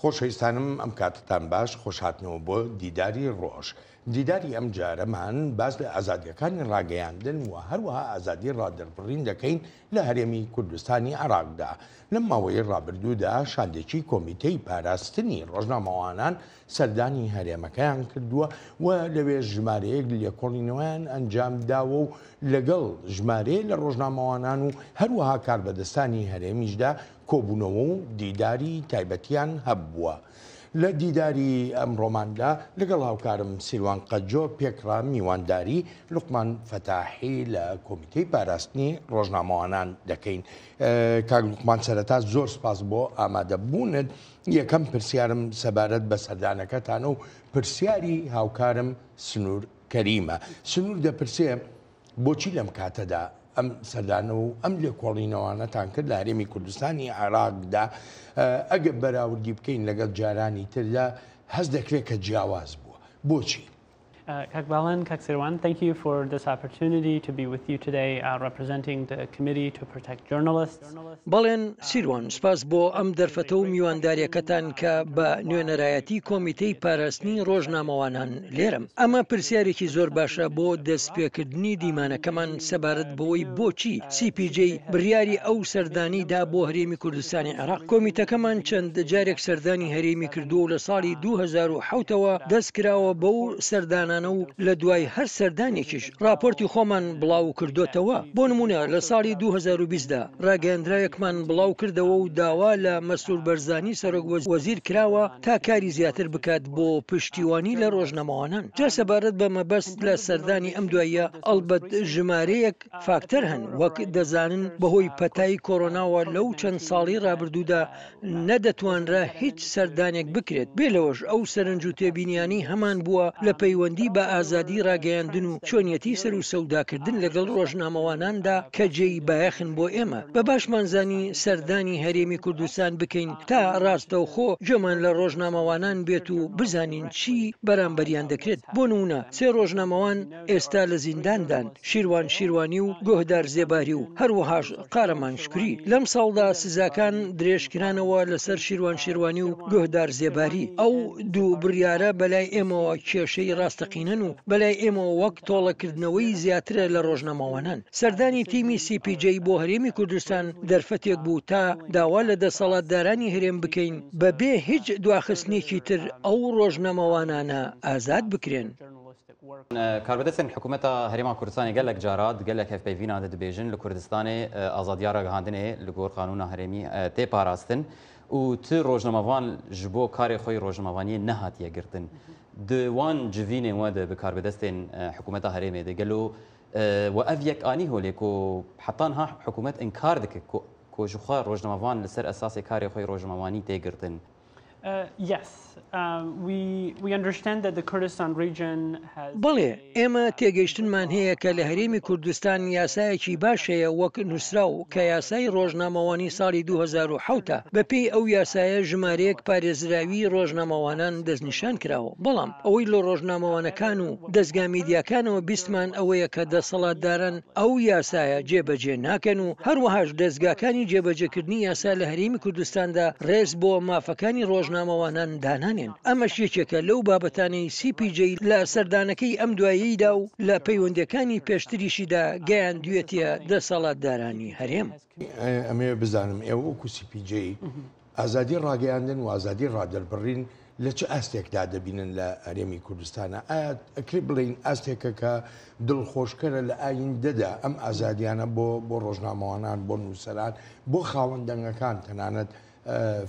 خۆشەویستانم ئەم کاتتان باش خۆشهاتنەوە بۆ دیداری ڕۆژ دیداری ئەم جارەمان باز لە ئازادیەکانی ڕاگەیاندن و هەروەها ئازادی ڕادربڕین دەکەین لە هەرێمی کوردستانی عراقدا لەم ماوەی ڕابردوودا شادێکی کۆمیتەی پاراستنی ڕۆژنامەوانان سەردانی هەرێمەکەیان کردووە و لەوێ ژمارەیەک لە کۆڵینەوەیان ئەنجام داوە و لەگەڵ ژمارەیە لە ڕۆژنامەوانان و هەروەها کار بەدەستانی هەرێمیشدا کۆبوونەوە و دیداری تایبەتیان هەبووە. لە دیداری ئەم ڕۆماندا لەگەڵ هاوکارم سیروان قەجۆ پێکرا میوانداری لوقمان فتاحی لە کۆمیتەی پاراستنی ڕۆژنامەوانان دەکەین کاک لوقمان سەرەتا زۆر سپاس بۆ ئامادەبوونت یەکەم پرسیارم سەبارەت بە سەردانەکەتان و پرسیاری هاوکارم سنوور کەریمە سنوور دەپرسێ بۆچی لەم کاتەدا ئەم سەدانە و ئەم لێ کۆڵینەوانەتان کرد لە هەرێمی کوردستانی عراقدا ئەگە بەراوردی بکەین لەگەڵ جارانی تردا هەز دەکرێت کە جیاواز بووە بۆچی Uh, Kakbalan Kaksirwan, thank you for this opportunity to be with you today uh, representing the Committee to Protect Journalists. بەڵێن سیروان سپاس بۆ ئەم دەرفەتە و میوانداریەکەتان کە بە نوێنەرایەتی کۆمیتەی پاراستنی ڕۆژنامەوانان لێرم. ئەمە پرسیارێکی زۆر باشە بۆ دەستپێکردنی دیمانەکەمان سەبارەت بەوەی بۆچی CPJ بریاری ئەو سەردانیدا بۆ هەرێمی کوردستانی عراق کۆمیتەکەمان چەند جارێک سەردانی هەرێمی کردو لە ساڵی 2010ەوە دەست کراوە بەو سەردانە ئەوانە و لە دوای هەر سەردانێکیش راپۆرتی خۆمان بڵاو کردوتەوە بۆ نمونە لە ساڵی 2020دا ڕاگەندرایەکمان بڵاو کردەوە و داوا لە مەسوور بەرزانی سەرۆک وەزیر کراوە تا کاری زیاتر بکات بۆ پشتیوانی لە ڕۆژنەماوانان جا سەبارەت بە مەبەست لە سەردانی ئەم دواییە ئەلبەت ژمارەیەک فاکتەر هەن وەک دەزانن بەهۆی پەتایی کۆرۆناوە لەو چەند ساڵی رابرردوودا نەدەتوانرا هیچ سەردانێک بکرێت بێلەوەش ئەو سەرنج و تێبینیانی هەمان بووە لە پەیوەندی کۆتایی بە ئازادی ڕاگەیاندن و چۆنیەتی سەر و سەوداکردن لەگەڵ ڕۆژنامەواناندا کە جێی بایەخن بۆ ئێمە بە باشمانزانی سەردانی هەرێمی کوردستان بکەین تا ڕاستەوخۆ جۆمان لە ڕۆژنامەوانان بێت و بزانین چی بەرامبەریان دەکرێت بۆ نونە سێ ڕۆژنامەوان ئێستا لە زینداندان شیروان شیروانی و گۆهدار زێباری و هەروەهاش قارەمان شکری لەم ساڵدا سزاکان درێژکرانەوە لەسەر شیروان شیروانی و گۆهدار زێباری ئەو دوو بڕیارە بەلای ئێمەوە کێشەی ڕاستەقی تاقینن و بەلای ئێمە وەک تۆڵەکردنەوەی زیاترە لە ڕۆژنەماوەنەن سەردانی تیمی سیPJ بۆ هەرێمی کوردستان دەرفەتێک بوو تا داوا لە دەسەڵاتدارانی هەرێم بکەین بەبێ هیچ دواخستنێکی تر ئەو ڕۆژنەمەوانانە ئازاد بکرێن. کاربدەستن حکوومەتە هەرێما کوردستانی گەلک جارات گەلک هەفپەیڤینا دەبێژن لە کوردستانی ئازادیا ڕگەهاندنێ لە گۆر قانونە هەرێمی تێپاراستن و ت ڕۆژنەمەوان ji بۆ کارێ خۆی ڕۆژنەمەوانی نەهاتیەگرتن. د وان جوینه و د به کار بدستن اه، حکومت هرمه ده گلو اه، و اف یک آنی هولی کو حتان ها حکومت انکار دک کو جو خو روزنامه لسر اساس کاری خو روزنامه وانی ته Uh, um, بەڵێ ئێمە تێگەیشتنمان هەیە کە لە هەرێمی کوردستان یاسایەکی باش هەیە وەک نووسرا و کە یاسای ڕۆژنامەوانی ساڵی 2010 بە پێی ئەو یاسایە ژمارەیەک پارێزراوی ڕۆژنامەوانان دەستنیشان کراوە بەڵام uh, ئەوەی لە ڕۆژنامەوانەکان و uh, دەستگامیدیاکانەوە بیستمان ئەوەیە کە دەسەڵاتدارن ئەو یاسایە جێبەجێ ناکەن و هەروەهاش دەستگاکانی جێبەجێکردنی یاسا لە هەرێمی کوردستاندا ڕێز بۆ مافەکانی ڕۆژ ڕۆژنامەوانان دانانێن ئەمەش یەکێکە لەو بابەتانی سیPJ لە سەردانەکەی ئەم دواییدا و لە پەیوەندەکانی پێشتریشیدا گەیان دوێتە دە ساڵات دارانی هەرێم ئەمێ بزانم ئێوە وەکو سیPJ ئازادی ڕاگەیاندن و ئازادی ڕادەربڕین لە چه ئاستێکدا دەبینن لە ئەرێمی کوردستانە ئەکری بڵین ئاستێکە کە دڵخۆشکەرە لە ئاین دەدا ئەم ئازادیانە بۆ بۆ ڕۆژنامەوانان بۆ نووسەران بۆ خاوەندەنگەکان تەنانەت Uh,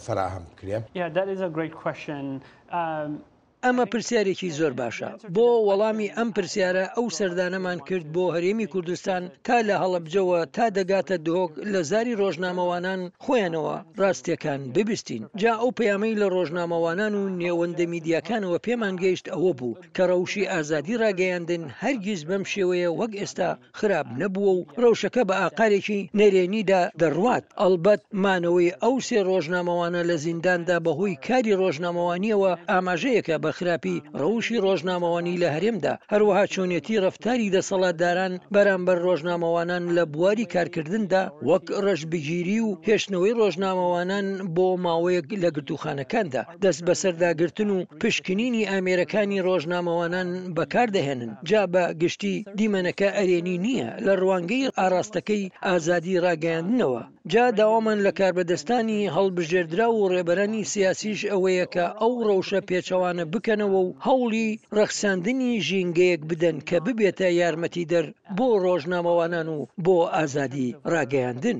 yeah, that is a great question. Um, ئەمە پرسیارێکی زۆر باشە بۆ وەڵامی ئەم پرسیارە ئەو سەردانەمان کرد بۆ هەرێمی کوردستان تا لە هەڵبجەوە تا دەگاتە دهۆک لە زاری ڕۆژنامەوانان خۆیانەوە ڕاستیەکان ببیستین جا ئەو پەیامەی لە ڕۆژنامەوانان و نێوەندە میدیاکانەوە پێمان گەیشت ئەوە بوو کە ڕەوشی ئازادی ڕاگەیاندن هەرگیز بەم شێوەیە وەک ئێستا خراپ نەبووە و ڕەوشەکە بە ئاقارێکی نەرێنیدا دەڕوات ئەلبەت مانەوەی ئەو سێ ڕۆژنامەوانە لە زینداندا بەهۆی کاری ڕۆژنامەوانیەوە ئاماژەیەەکە بە بە خراپی ڕەوشی ڕۆژنامەوانی لە هەرێمدا هەروەها چۆنێتی ڕفتاری دەسەڵاتداران بەرامبەر ڕۆژنامەوانان لە بواری کارکردندا وەک ڕەشبگیری و هێشتنەوەی ڕۆژنامەوانان بۆ ماوەیەک لە گرتوخانەکاندا دەست بەسەرداگرتن و پشکنینی ئامێرەکانی ڕۆژنامەوانان بەکاردەهێنن جا بە گشتی دیمەنەکە ئەرێنی نییە لە ڕوانگەی ئاراستەکەی ئازادی ڕاگەیاندنەوە جا داوامان لە کاربەدەستانی هەڵبژێردرا و ڕێبەرانی سیاسیش ئەوەیە کە ئەو ڕەوشە پێچەوانە بک بکەنەوە و هەوڵی ڕەخساندنی ژینگەیەک بدەن کە ببێتە یارمەتی دەر بۆ ڕۆژنامەوانان و بۆ ئازادی ڕاگەیاندن.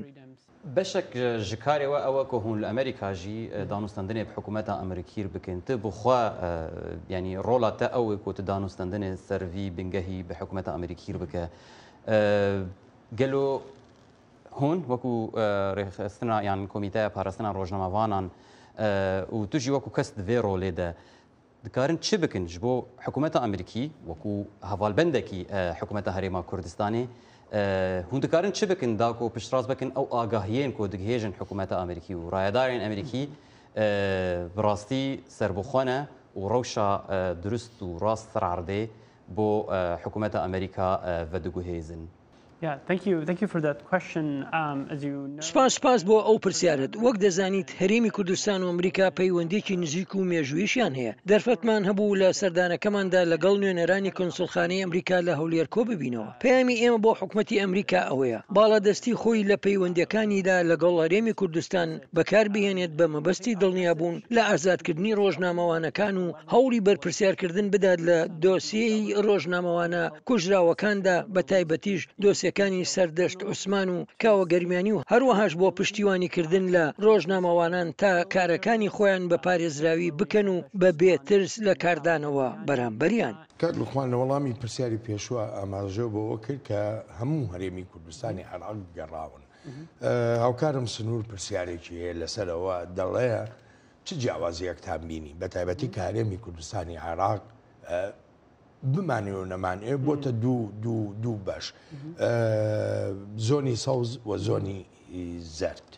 بەشێک ji karێەوە ئەوە کە هوون لە ئەمریکاژی دانوستندنێ حکوومەتە ئەمریکیر بکنتە بخوا ینی ڕۆڵاتە ئەوەی کۆتە دانوستندنێ سەروی بنگەهی بە حکوومەتە ئەمریکیر بکە. گەلۆ هون وەکو ڕێخستنا یان کۆمیتە پاراستنا ڕۆژنامەوانان و توژی وەکو کەس دوێ ڕۆلێدە. دکارن چی بکن جبو حکومت آمریکی وکو هوال بندکی حکومت هریما کردستانی هون دکارن چی بکن دا کو پشتراز بکن او آگاهیین کو دگهیجن حکومت آمریکی و رایدارین آمریکی براستی سربخونه و روشا درست و راست سرعرده بو حکومت آمریکا و دگهیزن Um, سپاس سپاس بۆ ئەو پرسیارت وەک دەزانیت هەرمی کوردستان و ئەمریکا پەیوەندێکی نزیک و مێژویشیان هەیە دەرفەتمان هەبوو لە سەردانەکەماندا لەگەڵ نوێنەرانی کنسڵخانەی ئەمریکا لە هەولێر کۆ ببینەوە پەیامی ئێمە بۆ حکوومەتتی ئەمریکا ئەوەیە باڵا دەستی خۆی لە پەیوەندەکانیدا لەگەڵ هەرێمی کوردستان بەکاربیێنێت بە مەبەستی دڵنیابوون لە ئازادکردنی ڕۆژنامەوانەکان و هەوری بەرپرسیارکردن بدات لە دۆسیەی ڕۆژنامەوانە کوژراوەکاندا بە تایبەتیش دۆسێ گەشتەکانی سەردەشت عوسمان و کاوە گەرمیانی و هەروەهاش بۆ پشتیوانیکردن لە ڕۆژنامەوانان تا کارەکانی خۆیان بە پارێزراوی بکەن و بە بێترس لە کاردانەوە بەرامبەریان کات لوخمان لە وەڵامی پرسیاری پێشوە ئاماژە بۆەوە کرد کە هەموو هەرێمی کوردستانی عراق گەڕاون هاوکارم سنوور پرسیارێکی هەیە لەسەرەوە دەڵەیە چ جیاوازیەکتان بینی بە تایبەتی کارێمی کوردستانی عراق بمانێ و نەمانێ بۆتە دوو دوو دوو بەش زۆنی سەوز وە زۆنی زرد.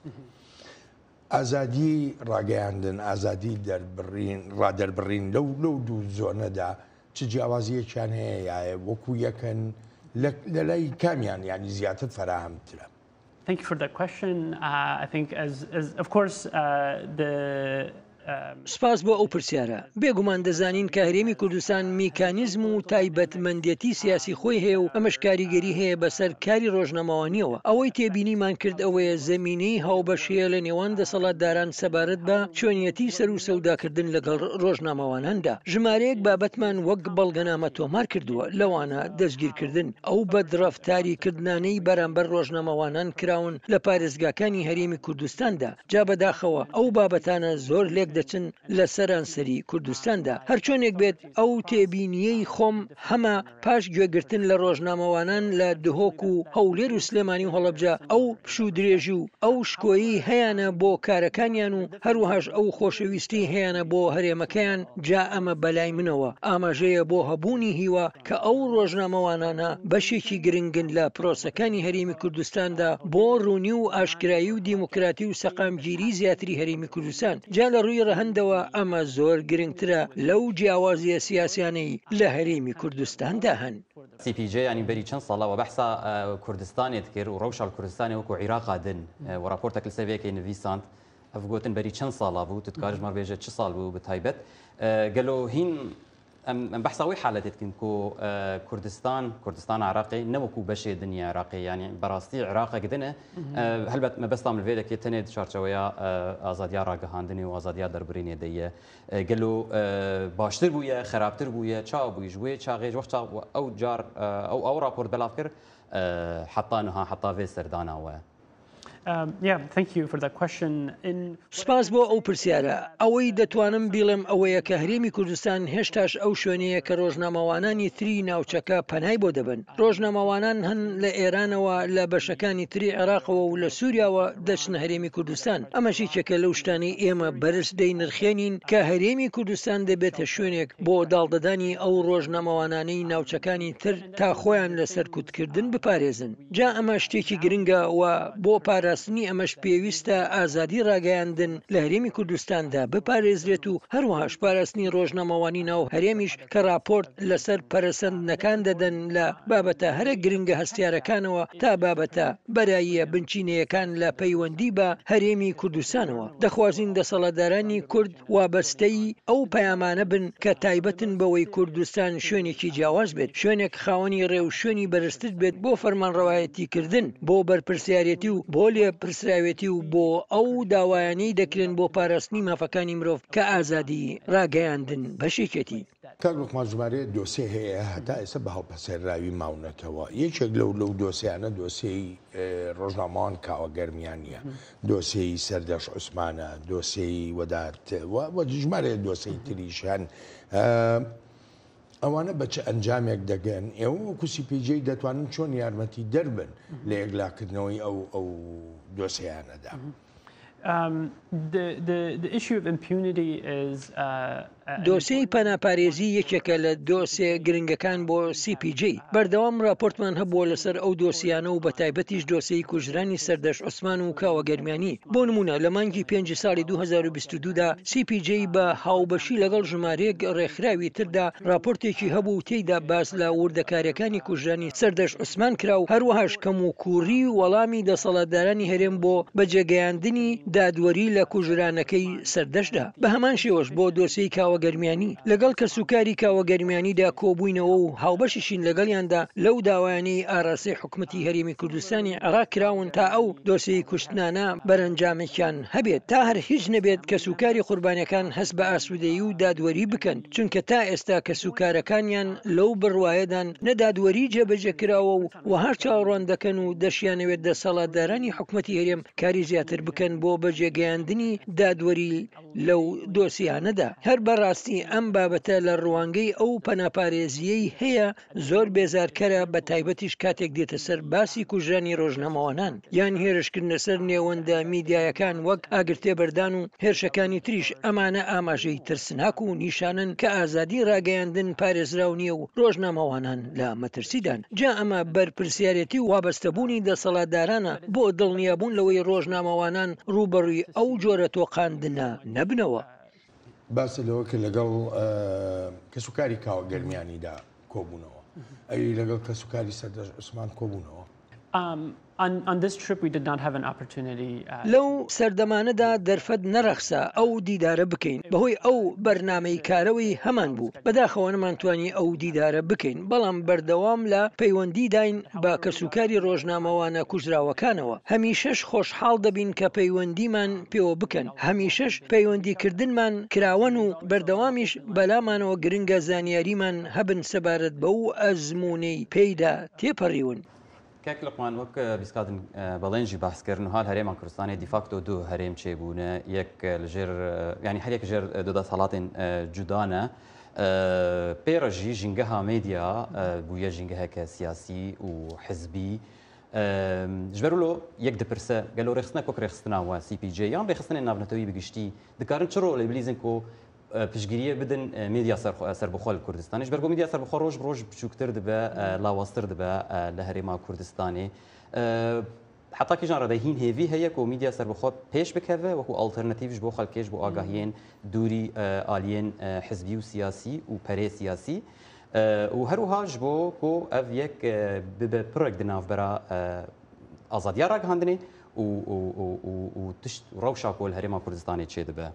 ئازادی ڕاگەیاندن ئازادی دەربڕین ڕادەربڕین لەو لەو دوو زۆنەدا چ جیاوازیەکیان هەیە یاە وەکو یەکەن لە لای کامیان ینی زیاتر فراهمترە. Thank you for that question. Uh, I think, as, as of course, uh, the سپاس بۆ ئەو پرسیارە بێگومان دەزانین کە هەرێمی کوردستان میکانیزم و تایبەتمەندەتی سیاسی خۆی هەیە و ئەمەش کاریگەری هەیە بەسەر کاری ڕۆژنەماوانیەوە ئەوەی تێبینیمان کرد ئەوەیە زمینی هاوبەشەیە لە نێوان دەسەڵاتداران سەبارەت بە چۆنیەتی سەر و سەوداکردن لەگەڵ ڕۆژنامەواناندا ژمارەیەک بابەتمان وەک بەڵگەنامە تۆمار کردووە لەوانە دەستگیرکردن ئەو بەدرفتاری کردانەی بەرامبەر ڕۆژنامەوانان کراون لە پارێزگاکانی هەرێمی کوردستاندا جا بەداخەوە ئەو بابەتانە زۆر لێک دەچن لە سەرانسەری کوردستاندا هەرچۆنێک بێت ئەو تێبینیەی خۆم هەمە پاش گوێگرتن لە ڕۆژنامەوانان لە دهۆک و هەولێر و سلێمانی و هەڵەبجە ئەو پشو درێژی و ئەو شکۆیی هەیەە بۆ کارەکانیان و هەروهاش ئەو خۆشەویستی هەیەە بۆ هەرێمەکەیان جا ئەمە بەلای منەوە ئاماژەیە بۆ هەبوونی هیوا کە ئەو ڕۆژنامەوانانە بەشێکی گرنگن لە پرۆسەکانی هەریمی کوردستاندا بۆ ڕوونی و ئاشکایی و دیموکراتی و سەقامگیری زیاتری هەریمی کوردستان جا لە ڕووی لەژێرە هەندەوە ئەمە زۆر گرنگترە لەو جیاوازیە سیاسیانەی لە هەرێمی کوردستاندا هەن سیPJ ینی بەری يعني چەند ساڵەوە بەحسا کوردستانێت کرد و ڕەوشال کوردستانی وەکو دن آه، و راپۆرتە لەسەوەیەکی نویسانند. ئەف گوتن بەری چەند ساڵا بوو تتکارژمار بێژە چه ساڵ بوو بە تایبەت هین بحثا وی حالتت کن کو کردستان کردستان عراقی نه وکو بشه دنیا عراقی یعنی براستی عراق گدنه هلبت مبستا من ویده که تنه چارچویا آزادیا را گهاندنی و آزادیا دربرینه دیه گلو باشتر بویه خرابتر بویه چا بوی جوی چا غیج وقت او جار او او راپور بلاف کر حطانها حطا وی سردانا و Um, سپاس بۆ ئەو پرسیارە ئەوەی دەتوانم بیڵێم ئەوەیە کە هەرێمی کوردستان هێشتاش ئەو شوێنەیە کە ڕۆژنامەوانانی تری ناوچەکە پەنای بۆ دەبن ڕۆژنامەوانان هەن لە ئێرانەوە لە بەشەکانی تری عێراقەوە و لە سووریاوە دەچن هەرێمی کوردستان ئەمەشی چەکە لەو شتانی ئێمە بەرز دەی نرخێنین کە هەرێمی کوردستان دەبێتە شوێنێک بۆ داڵدەدانی ئەو ڕۆژنامەوانانەی ناوچەکانی تر تا خۆیان لەسەر کووتکردن بپارێزن جا ئەمە شتێکی گرنگە و بۆ پارە پاراستنی ئەمەش پێویستە ئازادی ڕاگەیاندن لە هەرێمی کوردستاندا بپارێزرێت و هەروەهاش پاراستنی ڕۆژنامەوانی ناو هەرێمیش کە راپۆرت لەسەر پەرسەندنەکان دەدەن لە بابەتە هەرە گرنگە هەستیارەکانەوە تا بابەتە بەراییە بنچینەیەکان لە پەیوەندی بە هەرێمی کوردستانەوە دەخوازیین دەسەڵەدارانی کورد وابەستەی ئەو پەیامانە بن کە تایبەتن بەوەی کوردستان شوێنێکی جیاواز بێت شوێنێک خاوەنی ڕێو شوێنی بەرزتر بێت بۆ فەرمانڕەوایەتی کردن بۆ بەرپرسیارەتی و بۆ لێ توێ پرسراوێتی و بۆ ئەو داوایانی دەکرێن بۆ پاراستنی مافەکانی مرۆڤ کە ئازادی ڕاگەیاندن بەشێکێتی کارمخمان ژمارەیە دۆسێ هەیە هەتا ئێستا بە هەڵپەسەرراوی ماونەتەوە یەکێک لەو لەو دۆسیانە دۆسەی ڕۆژنامان کاوەگەرمیان نیە دۆسەی سەردەش عوسمانە دۆسەی وەدات ژمارەیە دۆسەی تریشیان ئەوانە بەچە ئەنجامێک دەگەن ئێوە کوسی پیجی دەتوانن چۆن یارمەتی دەربن لە یەکلاکردنەوەی ئەو ئەو دۆسیانەدا. Um, the, the, the issue of impunity is uh, دۆسەی پەناپارێزی یەکێکە لە دۆسێ گرنگەکان بۆ سیPG بەردەوام راپۆرتمان هەبووە لەسەر ئەو دۆسیانە و بە تایبەتیش دۆسەی کوژرانی سەردەش عوسمان و کاوەگەرمانی بۆ نمونە لە مانگی پێ ساڵی 2022دا سیPG بە هاوبەشی لەگەڵ ژمارەیەک ڕێکخراوی تردا راپۆرتێکی هەبوو تێیدا باس لە وردەکاریەکانی کوژانی سەردەش عوسمان کرا و هەروەهاش کەم و کوڕی وەڵامی دەسەڵاتدارانی هەرێم بۆ بەجێگەیاندنی دادوەری لە کوژرانەکەی سەردەشدا بە هەمان شێوەش بۆ دۆسی کاوە کاوەگەرمیانی لەگەڵ کە سوکاری کاوەگەرمیانیدا کۆبووینەوە و هاوبەشیشین لەگەڵیاندا لەو داوایانی ئاراسی حکومتی هەرمی کوردستانی عراکراون تا ئەو دۆسی کوشتنانە بەرەنجامێکیان هەبێت تا هەر هیچ نەبێت کە سوکاری قوربانەکان هەست بە ئاسوودەیی و دادوەری بکەن چونکە تا ئێستا کە سوکارەکانیان لەو بڕواایەدان نەدادوەری جێبەجێکراوە و و هەر چاوەڕۆن دەکەن و دەشیانەوێت دەسەڵاتدارانی حکوومەتتی هەرێم کاری زیاتر بکەن بۆ بەجێگەیاندنی دادوەری لەو دۆسیانەدا هەر بەڕ بەڕاستی ئەم بابەتە لە ڕوانگەی ئەو پەناپارێزیەی هەیە زۆر بێزارکەرە بە تایبەتیش کاتێک دێتە سەر باسی کوژانی ڕۆژنەمەوانان یان هێرشکرد لەسەر نێوەندە میدیایەکان وەک ئاگرتێ بەردان و هێرشەکانی تریش ئەمانە ئاماژەی ترسناک و نیشانن کە ئازادی ڕاگەیاندن پارێزراو نییە و ڕۆژنامەوانان لە مەترسیدان جا ئەمە بەرپرسیارەتی وابەستەبوونی دەسەڵاتدارانە بۆ دڵنیابوون لەوەی ڕۆژنامەوانان ڕوبڕووی ئەو جۆرە تۆقااندنە نەبنەوە. باسی لەوە کە لەگەڵ کەسوکاری کاوە گەرمیانیدا کۆبوونەوە ئەی لەگەڵ کەسوکاری سەر عسمان کۆبوونەوە. Uh, لەو سەردەمانەدا دەرفەت نەرەخسا ئەو دیدارە بکەین بەهۆی ئەو بەرنمەی کارەوەی هەمان بوو بەداخەوە نەمانتوانی ئەو دیدارە بکەین بەڵام بەردەوام لە پەیوەندی داین بە کەسوکاری ڕۆژنامەوانە کوژراوەکانەوە هەمیشەش خۆشحاڵ دەبین کە پەیوەندیمان پێوە بکەن هەمیشەش پەیوەندیکردنمان کراون و بەردەوامیش بەلامانەوە گرنگە زانیاریمان هەبن سەبارەت بەو ئەزمونەی پێیدا تێپەڕیون. کەک لەقوان وەک اه، بیسکاتن اه، بەڵێنجی باسکردن و هاال هەرێمان کوردستانی دیفاکتۆ دوو هەرێم چێبوونە یەک اه، دو ینی هەرێک ژێر دەدا ساڵاتێن جودانە. پێڕەژی ژینگە هامێدیا بووە ژینگەهەکە سیاسی و حزبی ژبەرلۆ یەک دەپرسە گەلۆ ڕێخستنە کۆک ڕێخستناوە سیPJ یان ڕێخستنی نابنەتەوەی بگشتی دکارن چڕۆ لە بلیزن پشگیریە بدن اه، سر سر کردستانش برگو میدیا سەربخۆل کوردستانیش بەرگۆ میدیا دب ڕۆژ ڕۆژ بچووکتر دەبە اه، لاوەستر دەبە اه، لە هەرێما کوردستانی. حتاکیژان ڕدەهین هێوی هەیە کۆمیدیا سەربخۆ پێش بکەوە وەکو ئالتەرنتیویش بۆ خەلکێش بۆ آگاهیان دوری آلیان حزبی و سیاسی و پری سیاسی. و هر هەروهاش بۆ کۆ ئەف یەک ببە پڕێک دناافبەرە ئازادیا گهندنی و و و و و تشت ڕەوشا کۆل هەرێما کردستانی چه دب؟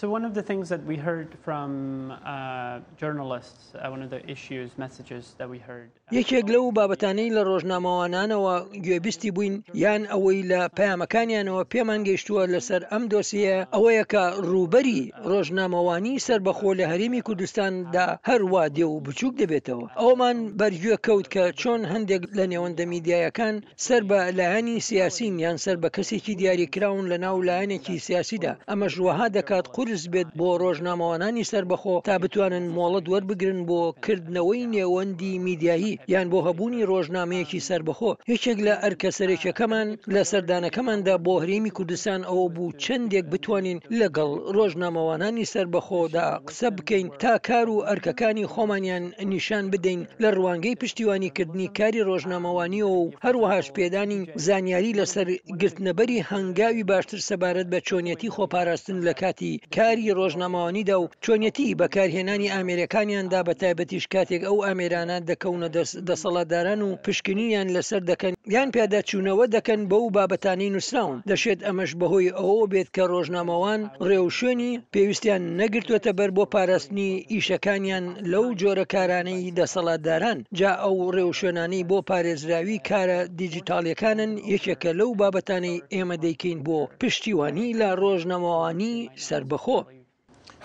So one of the things that we heard from uh, journalists, uh, one of the issues, messages that we heard. Uh, یەکێک لەو بابەتانەی لە ڕۆژنامەوانانەوە گوێبیستی بووین یان ئەوەی لە پامەکانیانەوە پێمان گەیشتووە لەسەر ئەم دۆسیە ئەوەیە کە ڕوبەری ڕۆژنامەوانی سربەخۆ لە هەرمی کوردستاندا هەروە دێ و بچووک دەبێتەوە. ئەومان بەرگوێ کەوت کە چۆن هەندێک لە نێوەندە میدیایەکان سەر بە لایانی سیاسین یان سەر بە کەسێکی دیاریکراون لە ناو لایەنێکی سیاسیدا ئەمە ژوەها دەکات قور دروست بێت بۆ ڕۆژنامەوانانی سربەخۆ تا بتوانن مۆڵە دووەر بگرن بۆ کردنەوەی نێوەندی میدیایی یان بۆ هەبوونی ڕۆژنامەیەکی سربەخۆ هیچێک لە ئەرکە سەرێکەکەمان لە سەردانەکەماندا بۆ هەرێمی کوردستان ئەوە بوو چندێک بتوانین لەگەڵ ڕۆژنامەوانانی سربەخۆدا قسە بکەین تا کار و ئەرکەکانی خۆمانیان نیشان بدەین لە ڕوانگەی پشتیوانیکردنی کاری ڕۆژنامەوانیەوە و هەروەهاش پێدانی زانیاری لەسەر گرتنەبەری هەنگاوی باشتر سەبارەت بە چۆنیەتی خۆپاراستن لە کاتی کاری ڕۆژنەماوانیدا و چۆنیەتی بەکارهێنانی ئامریکانیاندا بە تایبەتیش کاتێک ئەو ئامێرانە دەکەونە دەسەڵاتداران و پشکنیان لەسەر دەکەن یان پیادا چوونەوە دەکەن بەو بابەتانی نووسراون دەشێت ئەمەش بەهۆی ئەوە بێت کە ڕۆژنامەوان ڕێوشێنی پێویستیان نەگرتوێتە بەر بۆ پاراستنی ئیشەکانیان لەو جۆرە کارانەی دەسەڵاتداران جا ئەو ڕێوشێنانەی بۆ پارێزراوی کارە دیجیتالیەکانن یەکێکە لەو بابەتانی ئێمە دەیکەین بۆ پشتیوانی لە ڕۆژنەمەوانی سربەخۆ خۆ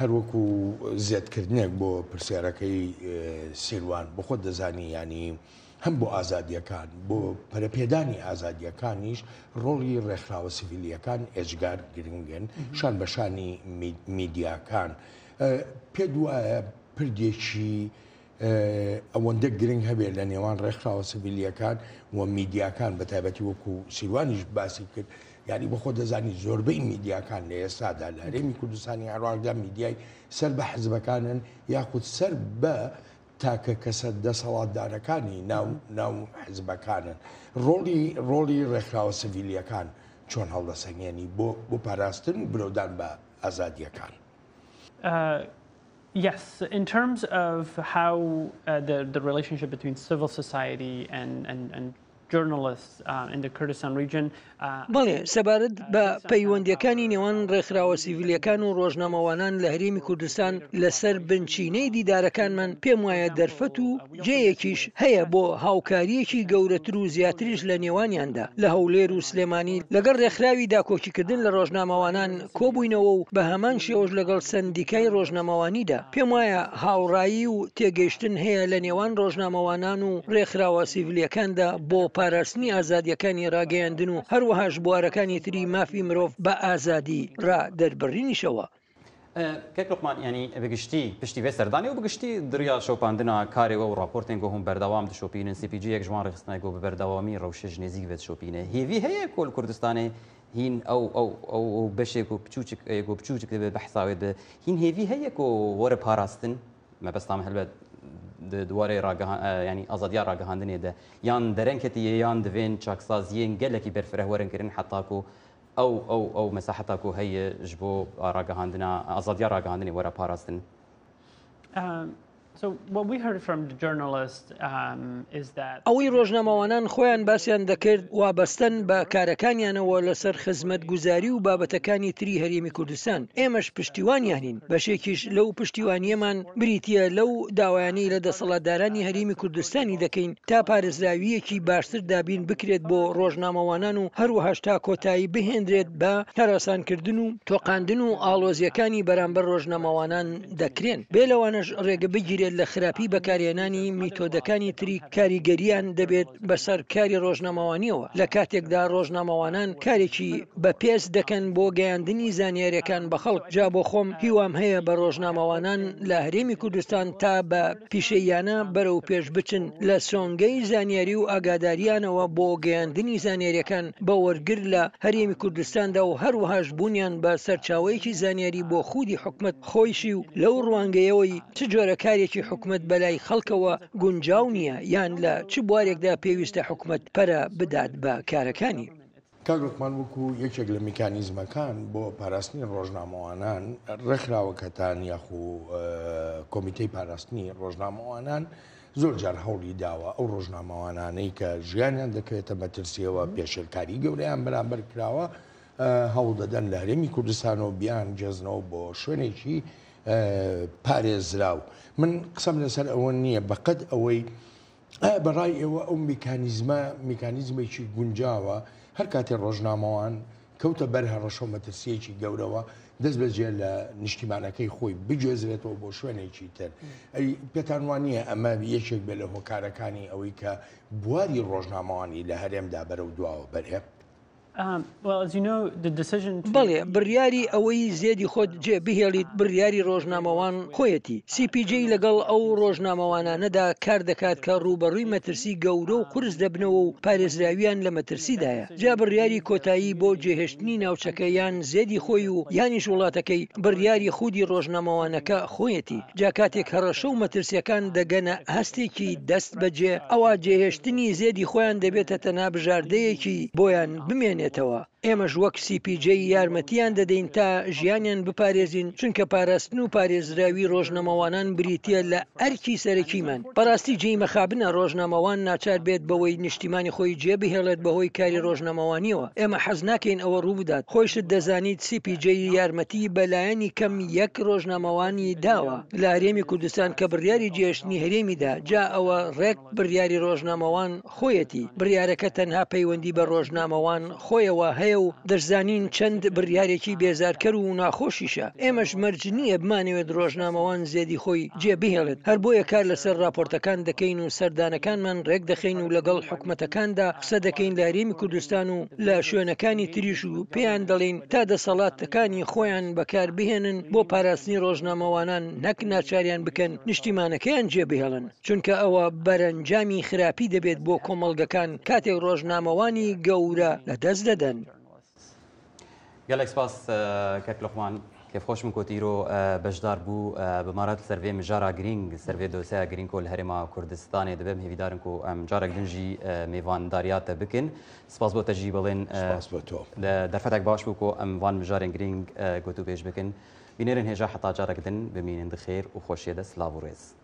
هەروەکو زیادکردنێک بۆ پرسیارەکەی سیروان بە خۆ دەزانی ینی هەم بۆ ئازادیەکان بۆ پەرەپێدانی ئازادیەکانیش ڕۆڵی ڕێکخراوە سیڤیلیەکان ئێجگار گرنگن شان بەشانی میدیاکان پێ دوایە پردێکی ئەوەندە گرنگ هەبێت لە نێوان ڕێکخراوە سیڤیلیەکان و میدیاکان بە تایبەتی وەکو سیروانیش باسی کرد یعنی بۆ خۆ دەزانی زۆربەی میدیاکان لە ئێستادا لە هەرێمی کوردستانی عراقدا میدیای سەر بە حزبەکانن یاخود سەر بە تاکە کەسە دەسەڵاتدارەکانی ناو حزبەکانن ڕۆڵی ڕۆڵی ڕێکخراوە سڤیلیەکان چۆن هەڵدەسەنگێنی بۆ بۆ پاراستن و برودان بە ئازادیەکان. Uh, yes, in terms of how uh, the, the relationship between civil society and, and, and Um, uh, بەڵێ uh, سەبارەت بە پەیوەندیەکانی نێوان ڕێکخراوە سیڤیلەکان و ڕۆژنامەوانان لە هەرێمی کوردستان لەسەر بنچینەی دیدارەکانمان پێم وایە دەرفەت و جەیەکیش هەیە بۆ هاوکاریەکی گەورەتر و زیاتریش لە نێوانیاندا لە هەولێر و سلێمانی لەگەڵ ڕێکخراوی داکۆکیکردن لە ڕۆژنامەوانان کۆبووینەوە و بە هەمان شێوەش لەگەڵ سندیکای ڕۆژنامەوانیدا پێم وایە هاوڕایی و تێگەیشتن هەیە لە نێوان ڕۆژنامەوانان و ڕێکخراوە سیڤیلەکاندا بۆ پە پاراستنی ئازادیەکانی ڕاگەیاندن و هەروەهاش بوارەکانی تری مافی مرۆڤ بە ئازادی ڕا دەربڕینیشەوە. کەک لقمان ینی بگشتی پشتی بێ سەردانی و بگشتی دریا شۆپاندنا کارێەوە و راپۆرتێنگۆ هەم بەردەوام دشۆپینن سیPG یەک ژمان ڕخستنایگۆ بە بەردەوامی ڕەوشش نێزیک بێت شۆپینە هێوی هەیە کۆل کوردستانی هین ئەو ئەو بەشێک و بچوچێک بچوچێک دەبێت بەحساوێت بێت هین هێوی هەیە و وەرە پاراستن مەبەستام هەلبێت آه، یعنی ینی ئازادیا ڕاگەهاندنێ دە یان دەرەنکەتی یان دەوێن چاکسازیەن گەلێکی او حتاکو ئەو ئەو ئەو مەساحتاکو هەیە ژ بۆ ڕاگەهاندنا ئازادیا ڕاگەهاندنی وەرە پاراستن. آه، Um, ئەوەی ڕۆژنامەوانان خۆیان باسییان دەکرد وابەستن بە کارەکانیانەوە لەسەر خزمەت گوزاری و بابەتەکانی تری هەرێمی کوردستان ئێمەش پشتیوانیانین بەشێکیش لەو پشتیوانیەمان بریتە لەو داوایانەی لە دەسەڵاتدارانی هەرێمی کوردستانی دەکەین تا پارێزراویەکی باشتر دابین بکرێت بۆ ڕۆژنامەوانان و هەروەهشتا کۆتایی بهێنرێت بە هەراسانکردن و تۆقااندن و ئالۆزیەکانی بەرامبەر ڕۆژنامەوانان دەکرێن بێ لەوانش ڕێگە بگیرێت دەبێت لە خراپی بەکارێنانی میتۆدەکانی تری کاریگەریان دەبێت بەسەر کاری ڕۆژنامەوانیەوە لە کاتێکدا ڕۆژنامەوانان کارێکی بە پێس دەکەن بۆ گەیاندنی زانیارەکان بە خەڵک جا بۆ خۆم هیوام هەیە بە ڕۆژنامەوانان لە هەرێمی کوردستان تا بە پیشەیانە بەرەو پێش بچن لە سۆنگەی زانیاری و ئاگاداریانەوە بۆ گەیاندنی زانیارەکان بە وەرگر لە هەرێمی کوردستاندا و هەروەهاش بوونیان بە سەرچاوەیەکی زانیاری بۆ خودی حکومت خۆیشی و لەو ڕوانگەیەوەی چ جۆرە کارێک بەڕێکی حکومت بەلای خەڵکەوە گونجاو نییە یان لە چ بوارێکدا پێویستە حکومت پەرە بدات بە کارەکانی. کاگوکمان وەکو یەکێک لە میکانیزمەکان بۆ پاراستنی ڕۆژنامەوانان ڕێکراوەکەتان یاخو کۆمیتەی پاراستنی ڕۆژنامەوانان زۆر جار هەوڵی داوە ئەو ڕۆژنامەوانانەی کە ژیانیان دەکرێتە بەترسیەوە پێشلکاری گەورەیان بەرامبەر کراوە هەوڵ دەدەن لە هەرێمی کوردستان و بیان جەزنەوە بۆ شوێنێکی پارێزراو من قسەم لەسەر ئەوە نییە بەقەت ئەوەی بەڕای ئێوە ئەو میکانیزمە میکانیزمێکی گونجاوە هەر کاتێ ڕۆژنامەوان کەوتە بەرهە ڕەشۆ مەترسیەکی گەورەوە دەست بەجێ لە نیشتیمانەکەی خۆی بجێزرێتەوە بۆ شوێنێکی تر ئەی پێتانوانیە ئەمە یەکێک بێ لە هۆکارەکانی ئەوەی کە بواری ڕۆژنامەوانی لە هەرێمدا بەرە و دواوە بەرهێب Um, بەڵێ بڕیاری ئەوەی زێدی خۆت جێ بهێڵیت بڕیاری ڕۆژنامەوان خۆیەتی سیPG لەگەڵ ئەو ڕۆژنامەوانانەدا کار دەکات کە ڕوبەڕووی مەترسی گەورە و قرس دەبنەوە و پارێزراویان لە مەترسیدایە جا بڕیاری کۆتایی بۆ جێهێشتنی ناوچەکەیان زێدی خۆی و یانیش وڵاتەکەی بڕیاری خودی ڕۆژنامەوانەکە خۆیەتی جا کاتێک هەڕەشە و مەترسیەکان دەگەنە هەستێکی دەست بەجێ ئەوە جێهێشتنی زێدی خۆیان دەبێتە تەنابژاردەیەکی بۆیان بمێنێ دەمێنێتەوە ئێمەش وەک سیPJ یارمەتیان دەدەین تا ژیانیان بپارێزین چونکە پاراستن و پارێزراوی ڕۆژنامەوانان بریتە لە ئەرکی سەرەکیمان پەڕاستی جێی مەخابنە ڕۆژنامەوان ناچار بێت بەوەی نیشتیمانی خۆی جێبهێڵێت بەهۆی کاری ڕۆژنامەوانیەوە ئێمە حەز ناکەین ئەوە ڕووبدات خۆشت دەزانیت سیPJ یارمەتی بەلایەنی کەم یەک ڕۆژنامەوانی داوە لە هەرێمی کوردستان کە بڕیاری جێشتنی هەرێمیدا جا ئەوە ڕێک بڕیاری ڕۆژنامەوان خۆیەتی بریارەکە تەنها پەیوەندی بە ڕۆژنامەوان خۆ خۆیەوە هەیە و دەشزانین چەند بڕیارێکی بێزارکەر و ناخۆشیشە ئێمەش مەرج نییە بمانەوێت ڕۆژنامەوان زێدی خۆی جێبیهێڵێت هەر بۆیە کار لەسەر راپۆرتەکان دەکەین و سەردانەکانمان ڕێک دەخین و لەگەڵ حکوومەتەکاندا قسە دەکەین لە هەرێمی کوردستان و لە شوێنەکانی تریش و پێیان دەڵین تا دەسەڵاتەکانی خۆیان بەکار بهێنن بۆ پاراستنی ڕۆژنامەوانان نەک ناچاریان بکەن نیشتیمانەکەیان جێبهێڵن چونکە ئەوە بەرەنجامی خراپی دەبێت بۆ کۆمەلگەکان کاتێک ڕۆژنامەوانی گەورە لە دەست مجددا جالكس باس آه، كاك لقمان كيف خوش من كوتيرو آه، بجدار بو آه، بمارات سيرفي مجارا جرينج سيرفي دوسا جرينج كل هرما كردستان دبم هي دارن كو مجارا جنجي ميفان داريات بكن سباس بو تجيبلن سباس بو تو درفتك باش بو ام فان مجارا جرينج كوتو بيش بكن بنيرن هجا حتى جارك دن بمين اند خير وخوش يدس لابوريس